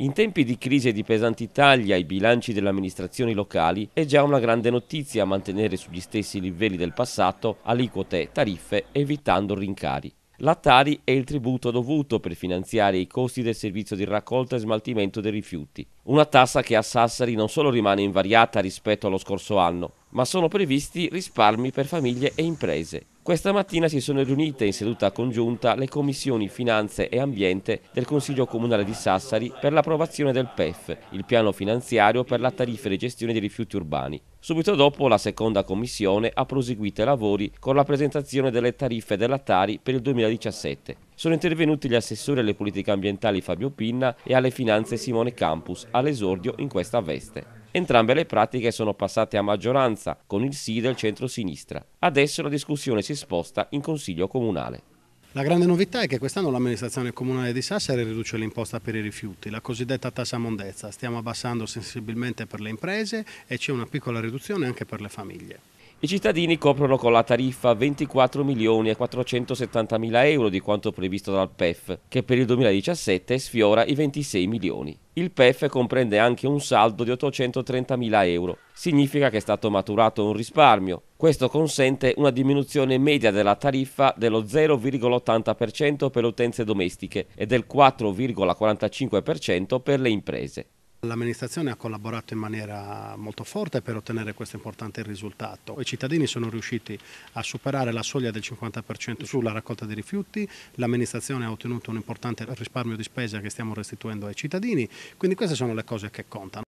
In tempi di crisi e di pesanti tagli ai bilanci delle amministrazioni locali è già una grande notizia mantenere sugli stessi livelli del passato aliquote, tariffe, evitando rincari. La Tari è il tributo dovuto per finanziare i costi del servizio di raccolta e smaltimento dei rifiuti. Una tassa che a Sassari non solo rimane invariata rispetto allo scorso anno, ma sono previsti risparmi per famiglie e imprese. Questa mattina si sono riunite in seduta congiunta le commissioni Finanze e Ambiente del Consiglio Comunale di Sassari per l'approvazione del PEF, il piano finanziario per la tariffa di gestione dei rifiuti urbani. Subito dopo la seconda commissione ha proseguito i lavori con la presentazione delle tariffe della Tari per il 2017. Sono intervenuti gli assessori alle politiche ambientali Fabio Pinna e alle finanze Simone Campus all'esordio in questa veste. Entrambe le pratiche sono passate a maggioranza con il sì del centro-sinistra. Adesso la discussione si sposta in Consiglio Comunale. La grande novità è che quest'anno l'amministrazione comunale di Sassari riduce l'imposta per i rifiuti, la cosiddetta tassa mondezza. Stiamo abbassando sensibilmente per le imprese e c'è una piccola riduzione anche per le famiglie. I cittadini coprono con la tariffa 24 milioni e 470 mila euro di quanto previsto dal PEF, che per il 2017 sfiora i 26 milioni. Il PEF comprende anche un saldo di 830 mila euro. Significa che è stato maturato un risparmio. Questo consente una diminuzione media della tariffa dello 0,80% per le utenze domestiche e del 4,45% per le imprese. L'amministrazione ha collaborato in maniera molto forte per ottenere questo importante risultato. I cittadini sono riusciti a superare la soglia del 50% sulla raccolta dei rifiuti, l'amministrazione ha ottenuto un importante risparmio di spesa che stiamo restituendo ai cittadini, quindi queste sono le cose che contano.